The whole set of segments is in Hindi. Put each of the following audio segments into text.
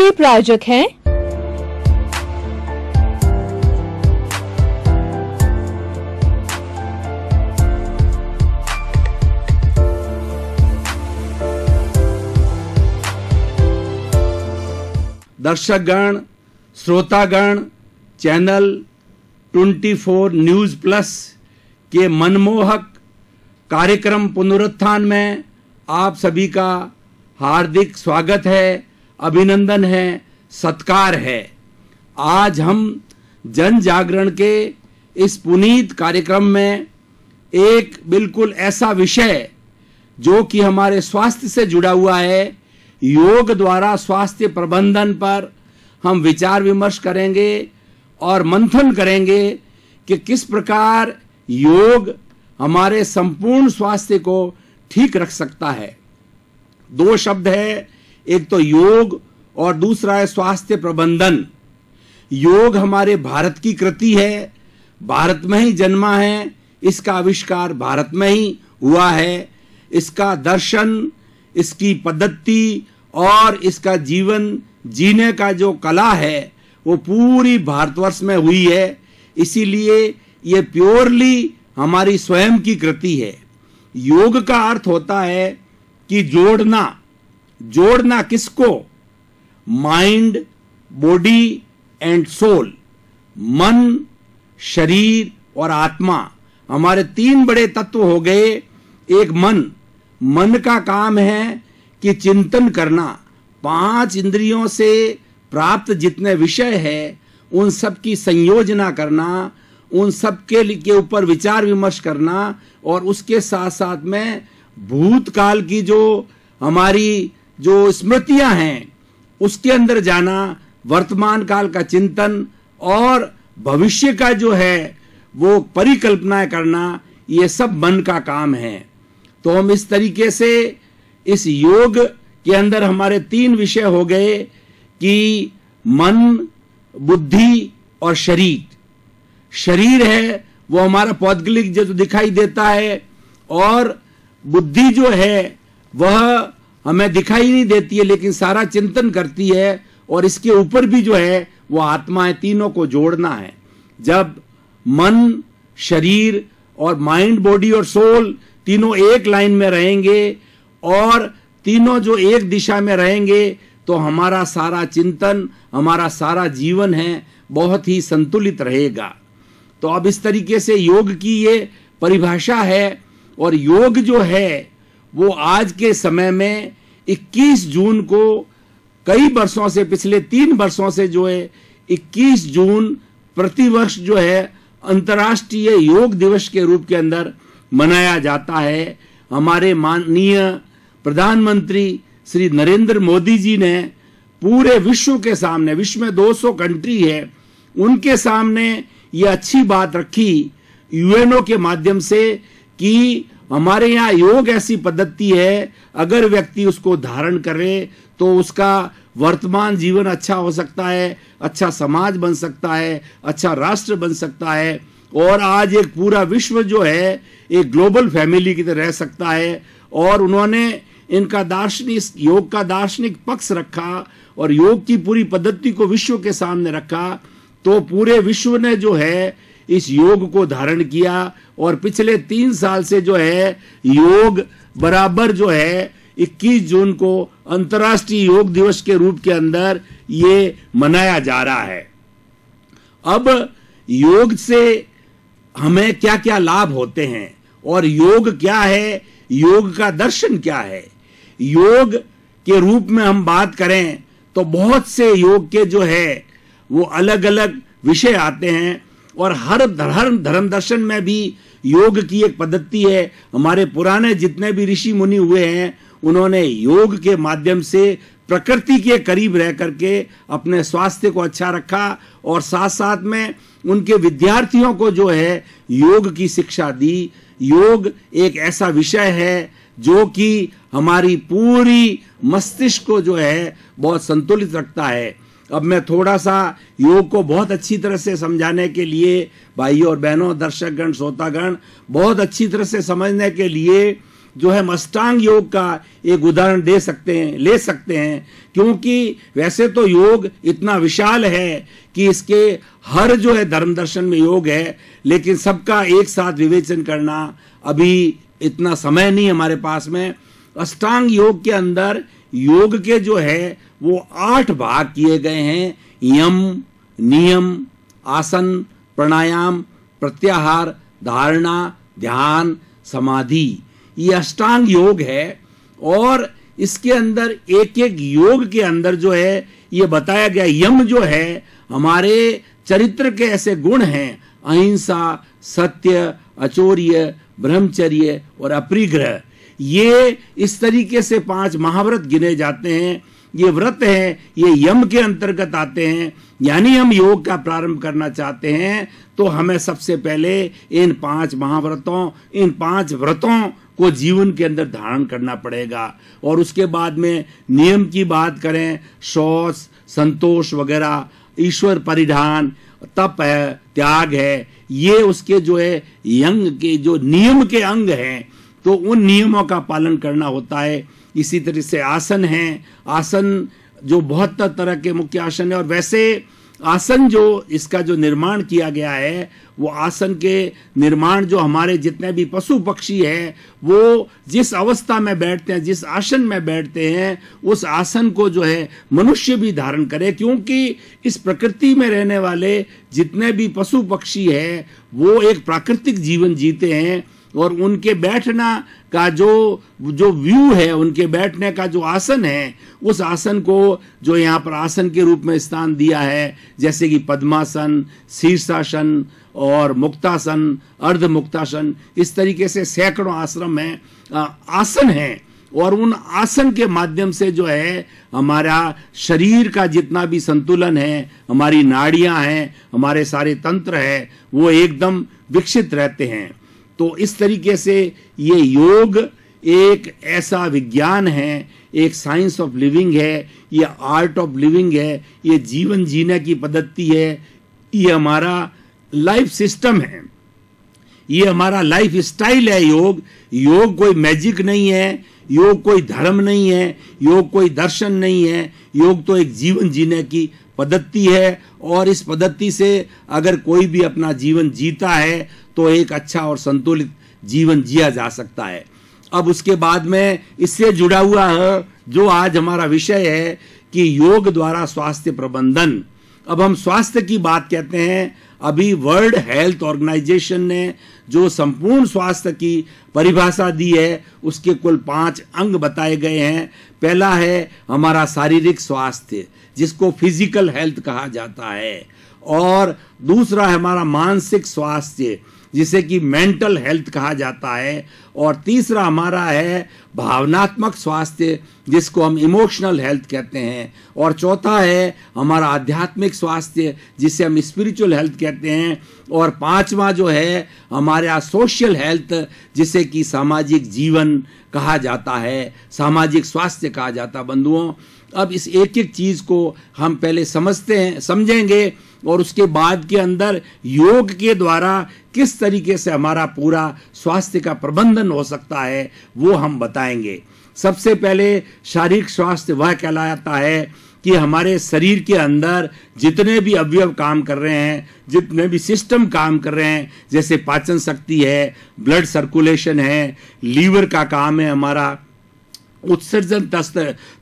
के प्रायोजक हैं दर्शकगण श्रोतागण चैनल 24 न्यूज प्लस के मनमोहक कार्यक्रम पुनरुत्थान में आप सभी का हार्दिक स्वागत है अभिनंदन है सत्कार है आज हम जन जागरण के इस पुनीत कार्यक्रम में एक बिल्कुल ऐसा विषय जो कि हमारे स्वास्थ्य से जुड़ा हुआ है योग द्वारा स्वास्थ्य प्रबंधन पर हम विचार विमर्श करेंगे और मंथन करेंगे कि किस प्रकार योग हमारे संपूर्ण स्वास्थ्य को ठीक रख सकता है दो शब्द है एक तो योग और दूसरा है स्वास्थ्य प्रबंधन योग हमारे भारत की कृति है भारत में ही जन्मा है इसका आविष्कार भारत में ही हुआ है इसका दर्शन इसकी पद्धति और इसका जीवन जीने का जो कला है वो पूरी भारतवर्ष में हुई है इसीलिए ये प्योरली हमारी स्वयं की कृति है योग का अर्थ होता है कि जोड़ना जोड़ना किसको माइंड बॉडी एंड सोल मन शरीर और आत्मा हमारे तीन बड़े तत्व हो गए एक मन मन का काम है कि चिंतन करना पांच इंद्रियों से प्राप्त जितने विषय है उन सब की संयोजना करना उन सब के के ऊपर विचार विमर्श करना और उसके साथ साथ में भूतकाल की जो हमारी जो स्मृतियां हैं उसके अंदर जाना वर्तमान काल का चिंतन और भविष्य का जो है वो परिकल्पना करना ये सब मन का काम है तो हम इस तरीके से इस योग के अंदर हमारे तीन विषय हो गए कि मन बुद्धि और शरीर शरीर है वो हमारा पौद्गलिक जो दिखाई देता है और बुद्धि जो है वह हमें दिखाई नहीं देती है लेकिन सारा चिंतन करती है और इसके ऊपर भी जो है वो आत्मा है तीनों को जोड़ना है जब मन शरीर और माइंड बॉडी और सोल तीनों एक लाइन में रहेंगे और तीनों जो एक दिशा में रहेंगे तो हमारा सारा चिंतन हमारा सारा जीवन है बहुत ही संतुलित रहेगा तो अब इस तरीके से योग की ये परिभाषा है और योग जो है वो आज के समय में 21 जून को कई वर्षों से पिछले तीन वर्षों से जो है 21 जून प्रतिवर्ष जो है अंतर्राष्ट्रीय योग दिवस के रूप के अंदर मनाया जाता है हमारे माननीय प्रधानमंत्री श्री नरेंद्र मोदी जी ने पूरे विश्व के सामने विश्व में 200 कंट्री है उनके सामने ये अच्छी बात रखी यूएनओ के माध्यम से कि हमारे यहाँ योग ऐसी पद्धति है अगर व्यक्ति उसको धारण करे तो उसका वर्तमान जीवन अच्छा हो सकता है अच्छा समाज बन सकता है अच्छा राष्ट्र बन सकता है और आज एक पूरा विश्व जो है एक ग्लोबल फैमिली की तरह रह सकता है और उन्होंने इनका दार्शनिक योग का दार्शनिक पक्ष रखा और योग की पूरी पद्धति को विश्व के सामने रखा तो पूरे विश्व ने जो है इस योग को धारण किया और पिछले तीन साल से जो है योग बराबर जो है 21 जून को अंतर्राष्ट्रीय योग दिवस के रूप के अंदर ये मनाया जा रहा है अब योग से हमें क्या क्या लाभ होते हैं और योग क्या है योग का दर्शन क्या है योग के रूप में हम बात करें तो बहुत से योग के जो है वो अलग अलग विषय आते हैं और हर धर्म धर्म दर्शन में भी योग की एक पद्धति है हमारे पुराने जितने भी ऋषि मुनि हुए हैं उन्होंने योग के माध्यम से प्रकृति के करीब रह करके अपने स्वास्थ्य को अच्छा रखा और साथ साथ में उनके विद्यार्थियों को जो है योग की शिक्षा दी योग एक ऐसा विषय है जो कि हमारी पूरी मस्तिष्क को जो है बहुत संतुलित रखता है अब मैं थोड़ा सा योग को बहुत अच्छी तरह से समझाने के लिए भाइयों और बहनों दर्शकगण श्रोतागण बहुत अच्छी तरह से समझने के लिए जो है मस्टांग योग का एक उदाहरण दे सकते हैं ले सकते हैं क्योंकि वैसे तो योग इतना विशाल है कि इसके हर जो है धर्म दर्शन में योग है लेकिन सबका एक साथ विवेचन करना अभी इतना समय नहीं हमारे पास में अष्टांग योग के अंदर योग के जो है वो आठ भाग किए गए हैं यम नियम आसन प्राणायाम प्रत्याहार धारणा ध्यान समाधि ये अष्टांग योग है और इसके अंदर एक एक योग के अंदर जो है ये बताया गया यम जो है हमारे चरित्र के ऐसे गुण हैं अहिंसा सत्य अचौर्य ब्रह्मचर्य और अपरिग्रह ये इस तरीके से पांच महाव्रत गिने जाते हैं ये व्रत हैं ये यम के अंतर्गत आते हैं यानी हम योग का प्रारंभ करना चाहते हैं तो हमें सबसे पहले इन पांच महाव्रतों इन पांच व्रतों को जीवन के अंदर धारण करना पड़ेगा और उसके बाद में नियम की बात करें शौच संतोष वगैरह ईश्वर परिधान तप है त्याग है ये उसके जो है यंग के जो नियम के अंग हैं तो उन नियमों का पालन करना होता है इसी तरह से आसन है आसन जो बहुत तरह के मुख्य आसन है और वैसे आसन जो इसका जो निर्माण किया गया है वो आसन के निर्माण जो हमारे जितने भी पशु पक्षी हैं वो जिस अवस्था में बैठते हैं जिस आसन में बैठते हैं उस आसन को जो है मनुष्य भी धारण करे क्योंकि इस प्रकृति में रहने वाले जितने भी पशु पक्षी हैं वो एक प्राकृतिक जीवन जीते हैं और उनके बैठना का जो जो व्यू है उनके बैठने का जो आसन है उस आसन को जो यहाँ पर आसन के रूप में स्थान दिया है जैसे कि पद्मासन शीर्षासन और मुक्तासन अर्ध मुक्तासन इस तरीके से सैकड़ों आश्रम हैं आसन है और उन आसन के माध्यम से जो है हमारा शरीर का जितना भी संतुलन है हमारी नाड़ियां हैं हमारे सारे तंत्र है वो एकदम विकसित रहते हैं तो इस तरीके से ये योग एक ऐसा विज्ञान है एक साइंस ऑफ लिविंग है ये आर्ट ऑफ लिविंग है ये जीवन जीने की पद्धति है ये हमारा लाइफ सिस्टम है ये हमारा लाइफ स्टाइल है योग योग कोई मैजिक नहीं है योग कोई धर्म नहीं है योग कोई दर्शन नहीं है योग तो एक जीवन जीने की पद्धति है और इस पद्धति से अगर कोई भी अपना जीवन जीता है तो एक अच्छा और संतुलित जीवन जिया जा सकता है अब उसके बाद में इससे जुड़ा हुआ है जो आज हमारा विषय है कि योग द्वारा स्वास्थ्य प्रबंधन अब हम स्वास्थ्य की बात कहते हैं अभी वर्ल्ड हेल्थ ऑर्गेनाइजेशन ने जो संपूर्ण स्वास्थ्य की परिभाषा दी है उसके कुल पांच अंग बताए गए हैं पहला है हमारा शारीरिक स्वास्थ्य जिसको फिजिकल हेल्थ कहा जाता है और दूसरा है हमारा मानसिक स्वास्थ्य जिसे कि मेंटल हेल्थ कहा जाता है और तीसरा हमारा है भावनात्मक स्वास्थ्य जिसको हम इमोशनल हेल्थ कहते हैं और चौथा है हमारा आध्यात्मिक स्वास्थ्य जिसे हम स्पिरिचुअल हेल्थ कहते हैं और पांचवा जो है हमारा सोशल हेल्थ जिसे कि सामाजिक जीवन कहा जाता है सामाजिक स्वास्थ्य कहा जाता है बंधुओं अब इस एक एक चीज़ को हम पहले समझते हैं समझेंगे और उसके बाद के अंदर योग के द्वारा किस तरीके से हमारा पूरा स्वास्थ्य का प्रबंधन हो सकता है वो हम बताएंगे सबसे पहले शारीरिक स्वास्थ्य वह कहलाता है कि हमारे शरीर के अंदर जितने भी अवयव काम कर रहे हैं जितने भी सिस्टम काम कर रहे हैं जैसे पाचन शक्ति है ब्लड सर्कुलेशन है लीवर का काम है हमारा उत्सर्जन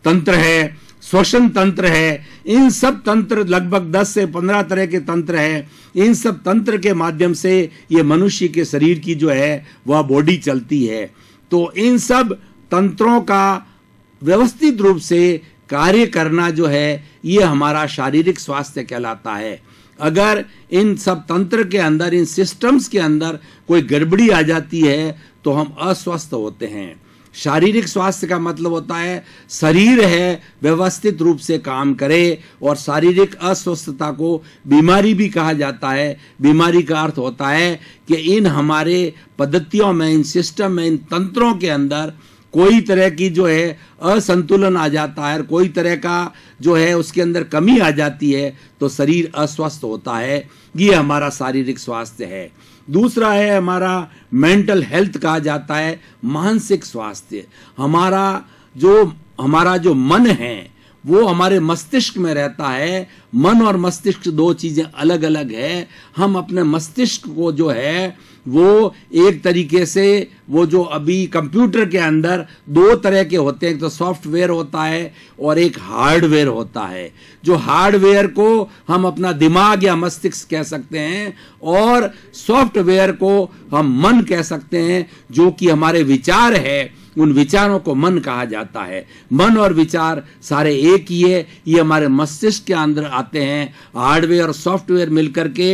तंत्र है श्वसन तंत्र है इन सब तंत्र लगभग 10 से 15 तरह के तंत्र हैं इन सब तंत्र के माध्यम से ये मनुष्य के शरीर की जो है वह बॉडी चलती है तो इन सब तंत्रों का व्यवस्थित रूप से कार्य करना जो है ये हमारा शारीरिक स्वास्थ्य कहलाता है अगर इन सब तंत्र के अंदर इन सिस्टम्स के अंदर कोई गड़बड़ी आ जाती है तो हम अस्वस्थ होते हैं शारीरिक स्वास्थ्य का मतलब होता है शरीर है व्यवस्थित रूप से काम करे और शारीरिक अस्वस्थता को बीमारी भी कहा जाता है बीमारी का अर्थ होता है कि इन हमारे पद्धतियों में इन सिस्टम में इन तंत्रों के अंदर कोई तरह की जो है असंतुलन आ जाता है और कोई तरह का जो है उसके अंदर कमी आ जाती है तो शरीर अस्वस्थ होता है ये हमारा शारीरिक स्वास्थ्य है दूसरा है हमारा मेंटल हेल्थ कहा जाता है मानसिक स्वास्थ्य हमारा जो हमारा जो मन है वो हमारे मस्तिष्क में रहता है मन और मस्तिष्क दो चीजें अलग अलग है हम अपने मस्तिष्क को जो है वो एक तरीके से वो जो अभी कंप्यूटर के अंदर दो तरह के होते हैं एक तो सॉफ्टवेयर होता है और एक हार्डवेयर होता है जो हार्डवेयर को हम अपना दिमाग या मस्तिष्क कह सकते हैं और सॉफ्टवेयर को हम मन कह सकते हैं जो कि हमारे विचार है उन विचारों को मन कहा जाता है मन और विचार सारे एक ही है ये हमारे मस्तिष्क के अंदर आते हैं हार्डवेयर और सॉफ्टवेयर मिलकर के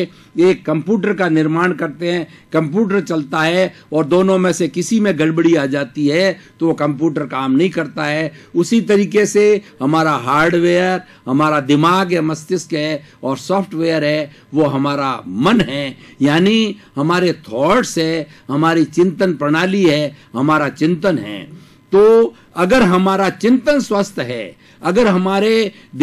एक कंप्यूटर का निर्माण करते हैं कंप्यूटर चलता है और दोनों में से किसी में गड़बड़ी आ जाती है तो वो कंप्यूटर काम नहीं करता है उसी तरीके से हमारा हार्डवेयर हमारा दिमाग है मस्तिष्क है और सॉफ्टवेयर है वो हमारा मन है यानी हमारे थॉट्स है हमारी चिंतन प्रणाली है हमारा चिंतन है हैं तो अगर हमारा चिंतन स्वस्थ है अगर हमारे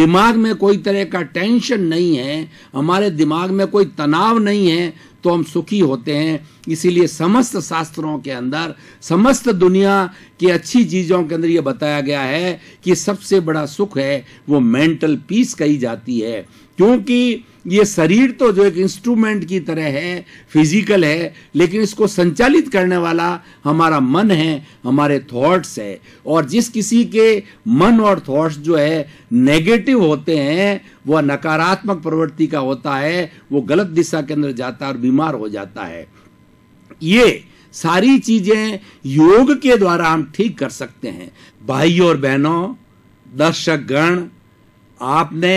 दिमाग में कोई तरह का टेंशन नहीं है हमारे दिमाग में कोई तनाव नहीं है तो हम सुखी होते हैं इसीलिए समस्त शास्त्रों के अंदर समस्त दुनिया की अच्छी चीज़ों के अंदर यह बताया गया है कि सबसे बड़ा सुख है वो मेंटल पीस कही जाती है क्योंकि ये शरीर तो जो एक इंस्ट्रूमेंट की तरह है फिजिकल है लेकिन इसको संचालित करने वाला हमारा मन है हमारे थॉट्स है और जिस किसी के मन और थॉट्स जो है नेगेटिव होते हैं वह नकारात्मक प्रवृत्ति का होता है वो गलत दिशा के अंदर जाता है और बीमार हो जाता है ये सारी चीजें योग के द्वारा हम ठीक कर सकते हैं भाई और बहनों दर्शक गण आपने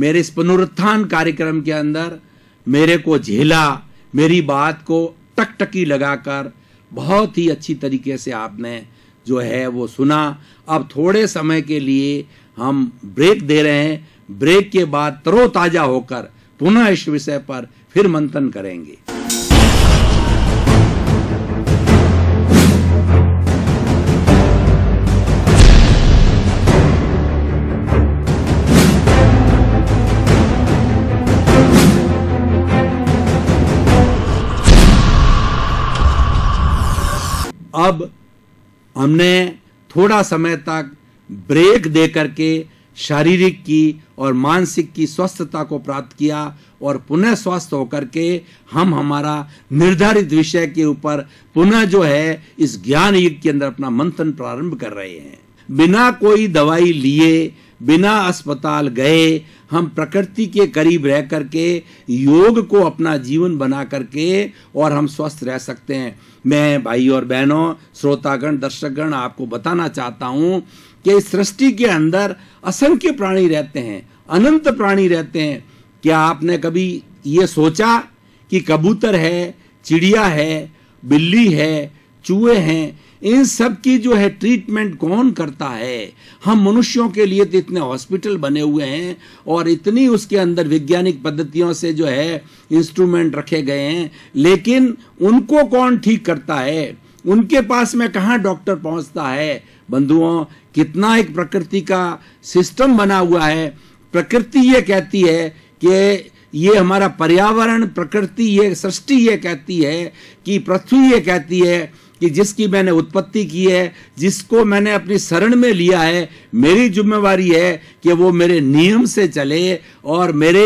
मेरे इस पुनरुत्थान कार्यक्रम के अंदर मेरे को झेला मेरी बात को टकटकी लगाकर बहुत ही अच्छी तरीके से आपने जो है वो सुना अब थोड़े समय के लिए हम ब्रेक दे रहे हैं ब्रेक के बाद तरोताजा होकर पुनः इस विषय पर फिर मंथन करेंगे अब हमने थोड़ा समय तक ब्रेक दे करके शारीरिक की और मानसिक की स्वस्थता को प्राप्त किया और पुनः स्वस्थ होकर के हम हमारा निर्धारित विषय के ऊपर पुनः जो है इस ज्ञान युग के अंदर अपना मंथन प्रारंभ कर रहे हैं बिना कोई दवाई लिए बिना अस्पताल गए हम प्रकृति के करीब रह करके योग को अपना जीवन बना करके और हम स्वस्थ रह सकते हैं मैं भाई और बहनों श्रोतागण दर्शकगण आपको बताना चाहता हूँ कि इस सृष्टि के अंदर असंख्य प्राणी रहते हैं अनंत प्राणी रहते हैं क्या आपने कभी ये सोचा कि कबूतर है चिड़िया है बिल्ली है चूहे हैं इन सब की जो है ट्रीटमेंट कौन करता है हम मनुष्यों के लिए तो इतने हॉस्पिटल बने हुए हैं और इतनी उसके अंदर वैज्ञानिक पद्धतियों से जो है इंस्ट्रूमेंट रखे गए हैं लेकिन उनको कौन ठीक करता है उनके पास में कहाँ डॉक्टर पहुँचता है बंधुओं कितना एक प्रकृति का सिस्टम बना हुआ है प्रकृति ये कहती है कि ये हमारा पर्यावरण प्रकृति ये सृष्टि ये कहती है कि पृथ्वी ये कहती है कि जिसकी मैंने उत्पत्ति की है जिसको मैंने अपनी शरण में लिया है मेरी जिम्मेवारी है कि वो मेरे नियम से चले और मेरे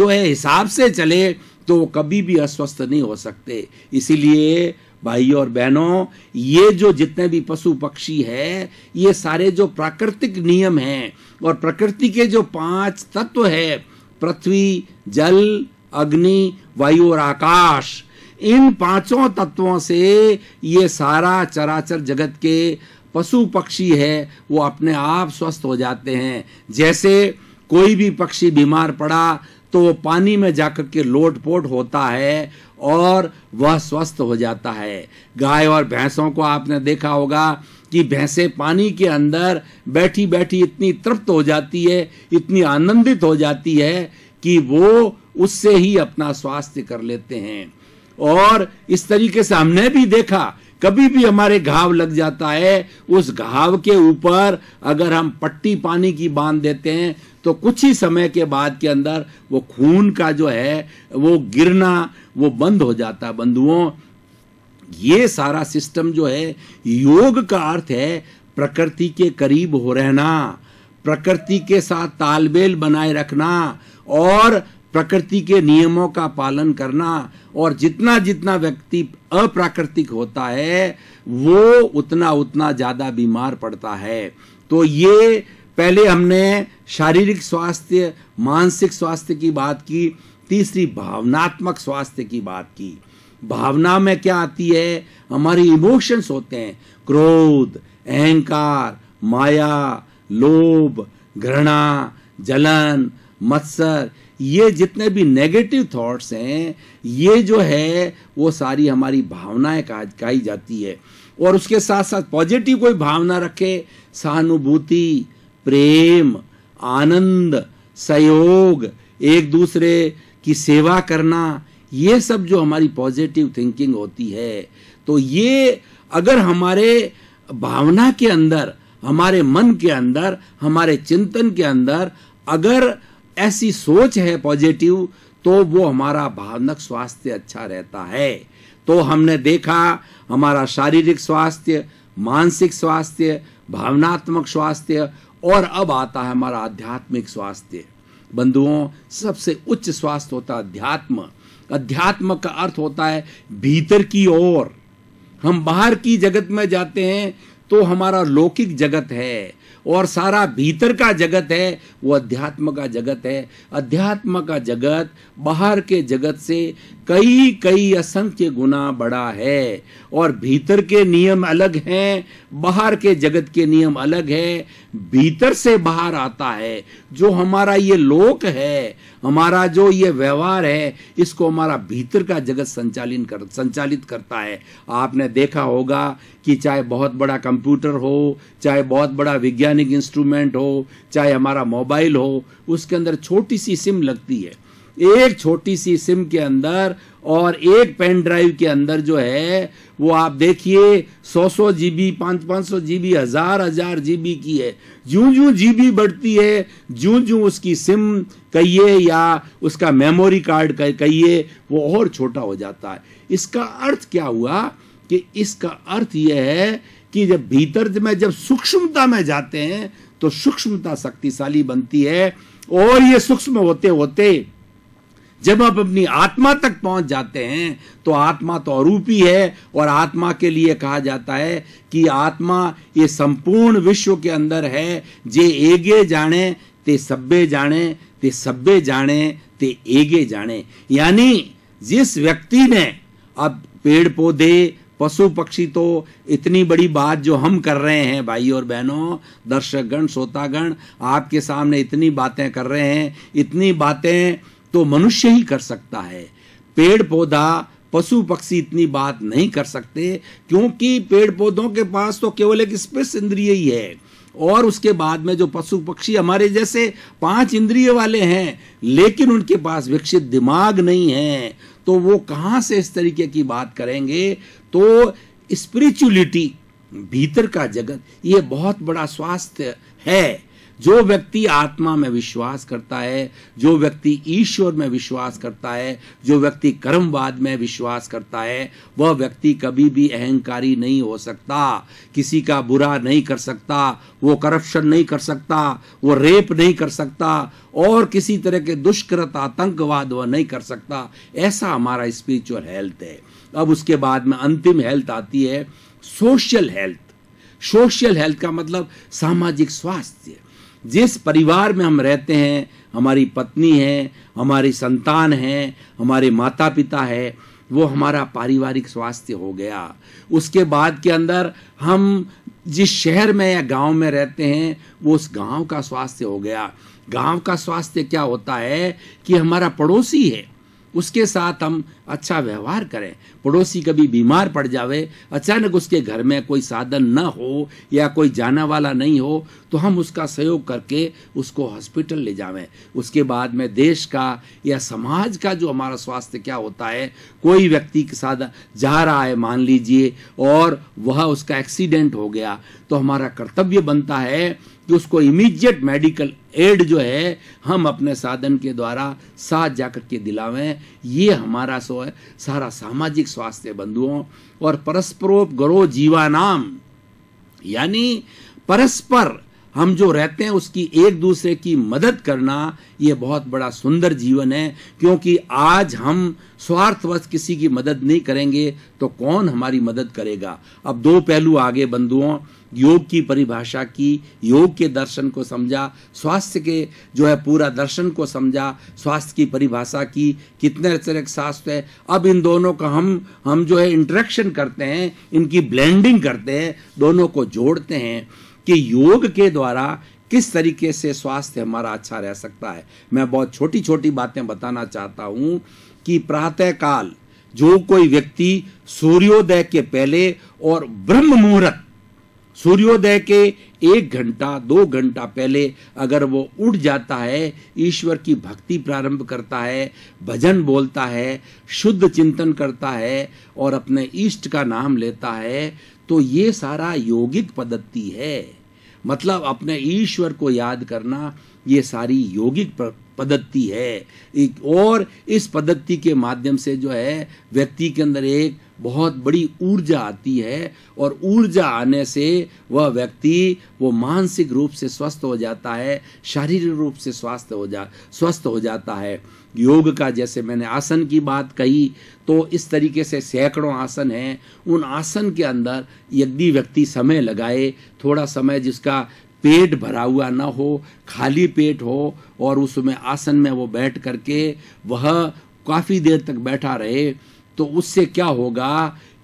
जो है हिसाब से चले तो वो कभी भी अस्वस्थ नहीं हो सकते इसीलिए भाइयों और बहनों ये जो जितने भी पशु पक्षी है ये सारे जो प्राकृतिक नियम हैं और प्रकृति के जो पांच तत्व है पृथ्वी जल अग्नि वायु और आकाश इन पांचों तत्वों से ये सारा चराचर जगत के पशु पक्षी है वो अपने आप स्वस्थ हो जाते हैं जैसे कोई भी पक्षी बीमार पड़ा तो वो पानी में जाकर के लोट पोट होता है और वह स्वस्थ हो जाता है गाय और भैंसों को आपने देखा होगा कि भैंसें पानी के अंदर बैठी बैठी इतनी तृप्त हो जाती है इतनी आनंदित हो जाती है कि वो उससे ही अपना स्वास्थ्य कर लेते हैं और इस तरीके से हमने भी देखा कभी भी हमारे घाव लग जाता है उस घाव के ऊपर अगर हम पट्टी पानी की बांध देते हैं तो कुछ ही समय के बाद के अंदर वो खून का जो है वो गिरना वो बंद हो जाता है बंधुओं ये सारा सिस्टम जो है योग का अर्थ है प्रकृति के करीब हो रहना प्रकृति के साथ तालमेल बनाए रखना और प्रकृति के नियमों का पालन करना और जितना जितना व्यक्ति अप्राकृतिक होता है वो उतना उतना ज़्यादा बीमार पड़ता है तो ये पहले हमने शारीरिक स्वास्थ्य मानसिक स्वास्थ्य की बात की तीसरी भावनात्मक स्वास्थ्य की बात की भावना में क्या आती है हमारे इमोशंस होते हैं क्रोध अहंकार माया लोभ घृणा जलन मत्सर ये जितने भी नेगेटिव थॉट्स हैं ये जो है वो सारी हमारी भावनाएं कही जाती है और उसके साथ साथ पॉजिटिव कोई भावना रखे सहानुभूति प्रेम आनंद सहयोग एक दूसरे की सेवा करना ये सब जो हमारी पॉजिटिव थिंकिंग होती है तो ये अगर हमारे भावना के अंदर हमारे मन के अंदर हमारे चिंतन के अंदर अगर ऐसी सोच है पॉजिटिव तो वो हमारा भावनक स्वास्थ्य अच्छा रहता है तो हमने देखा हमारा शारीरिक स्वास्थ्य मानसिक स्वास्थ्य भावनात्मक स्वास्थ्य और अब आता है हमारा आध्यात्मिक स्वास्थ्य बंधुओं सबसे उच्च स्वास्थ्य होता है अध्यात्म अध्यात्म का अर्थ होता है भीतर की ओर हम बाहर की जगत में जाते हैं तो हमारा लौकिक जगत है और सारा भीतर का जगत है वो अध्यात्म का जगत है अध्यात्म का जगत बाहर के जगत से कई कई असंख्य गुना बड़ा है और भीतर के नियम अलग हैं बाहर के जगत के नियम अलग है भीतर से बाहर आता है जो हमारा ये लोक है हमारा जो ये व्यवहार है इसको हमारा भीतर का जगत संचालित कर संचालित करता है आपने देखा होगा कि चाहे बहुत बड़ा कंप्यूटर हो चाहे बहुत बड़ा वैज्ञानिक इंस्ट्रूमेंट हो चाहे हमारा मोबाइल हो उसके अंदर छोटी सी सिम लगती है एक छोटी सी सिम के अंदर और एक पेन ड्राइव के अंदर जो है वो आप देखिए सौ सौ जी बी पाँच पाँच सौ जी बी हज़ार हज़ार जी बी की है जूं जूं जी बी बढ़ती है जूं जूं उसकी सिम कहिए या उसका मेमोरी कार्ड कहिए वो और छोटा हो जाता है इसका अर्थ क्या हुआ कि इसका अर्थ यह है कि जब भीतर में जब सूक्ष्मता में जाते हैं तो सूक्ष्मता शक्तिशाली बनती है और ये सूक्ष्म होते होते जब आप अपनी आत्मा तक पहुंच जाते हैं तो आत्मा तो अरूपी है और आत्मा के लिए कहा जाता है कि आत्मा ये संपूर्ण विश्व के अंदर है जे एगे जाने ते सब्बे जाने ते सब्बे जाने ते एगे जाने यानी जिस व्यक्ति ने अब पेड़ पौधे पशु पक्षी तो इतनी बड़ी बात जो हम कर रहे हैं भाई और बहनों दर्शकगण श्रोतागण आपके सामने इतनी बातें कर रहे हैं इतनी बातें तो मनुष्य ही कर सकता है पेड़ पौधा पशु पक्षी इतनी बात नहीं कर सकते क्योंकि पेड़ पौधों के पास तो केवल एक स्पेस इंद्रिय ही है और उसके बाद में जो पशु पक्षी हमारे जैसे पांच इंद्रिय वाले हैं लेकिन उनके पास विकसित दिमाग नहीं है तो वो कहाँ से इस तरीके की बात करेंगे तो स्पिरिचुअलिटी भीतर का जगत ये बहुत बड़ा स्वास्थ्य है जो व्यक्ति आत्मा में विश्वास करता है जो व्यक्ति ईश्वर में विश्वास करता है जो व्यक्ति कर्मवाद में विश्वास करता है वह व्यक्ति कभी भी अहंकारी नहीं हो सकता किसी का बुरा नहीं कर सकता वो करप्शन नहीं कर सकता वो रेप नहीं कर सकता और किसी तरह के दुष्कृत आतंकवाद वह नहीं कर सकता ऐसा हमारा स्पिरिचुअल हेल्थ है अब उसके बाद में अंतिम हेल्थ आती है सोशल हेल्थ सोशल हेल्थ का मतलब सामाजिक स्वास्थ्य जिस परिवार में हम रहते हैं हमारी पत्नी है हमारी संतान है हमारे माता पिता है वो हमारा पारिवारिक स्वास्थ्य हो गया उसके बाद के अंदर हम जिस शहर में या गांव में रहते हैं वो उस गांव का स्वास्थ्य हो गया गांव का स्वास्थ्य क्या होता है कि हमारा पड़ोसी है उसके साथ हम अच्छा व्यवहार करें पड़ोसी कभी बीमार पड़ जावे अचानक उसके घर में कोई साधन न हो या कोई जाना वाला नहीं हो तो हम उसका सहयोग करके उसको हॉस्पिटल ले जावें उसके बाद में देश का या समाज का जो हमारा स्वास्थ्य क्या होता है कोई व्यक्ति के साथ जा रहा है मान लीजिए और वह उसका एक्सीडेंट हो गया तो हमारा कर्तव्य बनता है कि उसको इमीडिएट मेडिकल एड जो है हम अपने साधन के द्वारा साथ जाकर के दिलावें ये हमारा सो स्वास्थ्य तो है सारा सामाजिक स्वास्थ्य बंधुओं और परस्परोपगरो जीवानाम यानी परस्पर हम जो रहते हैं उसकी एक दूसरे की मदद करना ये बहुत बड़ा सुंदर जीवन है क्योंकि आज हम स्वार्थवश किसी की मदद नहीं करेंगे तो कौन हमारी मदद करेगा अब दो पहलू आगे बंधुओं योग की परिभाषा की योग के दर्शन को समझा स्वास्थ्य के जो है पूरा दर्शन को समझा स्वास्थ्य की परिभाषा की कितने तरह के स्वास्थ्य है अब इन दोनों का हम हम जो है इंट्रैक्शन करते हैं इनकी ब्लेंडिंग करते हैं दोनों को जोड़ते हैं कि योग के द्वारा किस तरीके से स्वास्थ्य हमारा अच्छा रह सकता है मैं बहुत छोटी छोटी बातें बताना चाहता हूँ कि प्रातःकाल जो कोई व्यक्ति सूर्योदय के पहले और ब्रह्म मुहूर्त सूर्योदय के एक घंटा दो घंटा पहले अगर वो उठ जाता है ईश्वर की भक्ति प्रारंभ करता है भजन बोलता है शुद्ध चिंतन करता है और अपने इष्ट का नाम लेता है तो ये सारा योगिक पद्धति है मतलब अपने ईश्वर को याद करना ये सारी योगिक पद्धति है एक और इस पद्धति के माध्यम से जो है व्यक्ति के अंदर एक बहुत बड़ी ऊर्जा आती है और ऊर्जा आने से वह व्यक्ति वो मानसिक रूप से स्वस्थ हो जाता है शारीरिक रूप से स्वस्थ हो जा स्वस्थ हो जाता है योग का जैसे मैंने आसन की बात कही तो इस तरीके से सैकड़ों आसन हैं उन आसन के अंदर यदि व्यक्ति समय लगाए थोड़ा समय जिसका पेट भरा हुआ ना हो खाली पेट हो और उसमें आसन में वो बैठ करके वह काफ़ी देर तक बैठा रहे तो उससे क्या होगा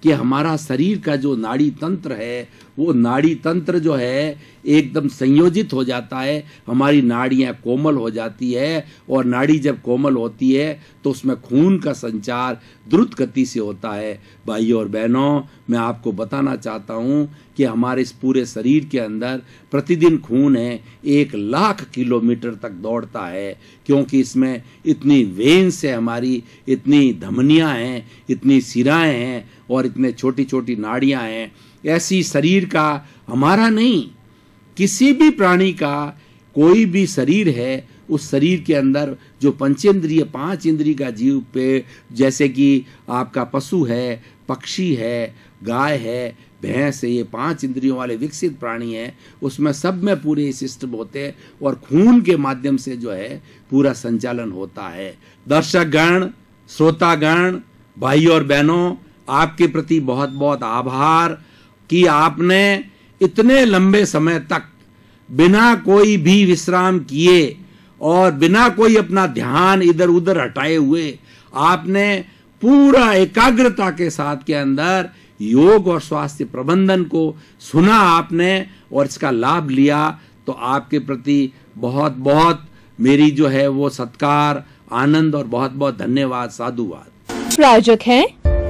कि हमारा शरीर का जो नाड़ी तंत्र है वो नाड़ी तंत्र जो है एकदम संयोजित हो जाता है हमारी नाड़ियाँ कोमल हो जाती है और नाड़ी जब कोमल होती है तो उसमें खून का संचार द्रुत गति से होता है भाइयों और बहनों मैं आपको बताना चाहता हूँ कि हमारे इस पूरे शरीर के अंदर प्रतिदिन खून है एक लाख किलोमीटर तक दौड़ता है क्योंकि इसमें इतनी वेन्स है हमारी इतनी धमनियाँ हैं इतनी सिराएँ हैं और इतने छोटी छोटी नाड़ियाँ हैं ऐसी शरीर का हमारा नहीं किसी भी प्राणी का कोई भी शरीर है उस शरीर के अंदर जो पंचेंद्रिय पांच इंद्रिय का जीव पे जैसे कि आपका पशु है पक्षी है गाय है भैंस है ये पांच इंद्रियों वाले विकसित प्राणी हैं उसमें सब में पूरे सिस्टम होते हैं और खून के माध्यम से जो है पूरा संचालन होता है दर्शकगण श्रोतागण भाई और बहनों आपके प्रति बहुत बहुत आभार कि आपने इतने लंबे समय तक बिना कोई भी विश्राम किए और बिना कोई अपना ध्यान इधर उधर हटाए हुए आपने पूरा एकाग्रता के साथ के अंदर योग और स्वास्थ्य प्रबंधन को सुना आपने और इसका लाभ लिया तो आपके प्रति बहुत बहुत मेरी जो है वो सत्कार आनंद और बहुत बहुत धन्यवाद साधुवाद प्रायोजक हैं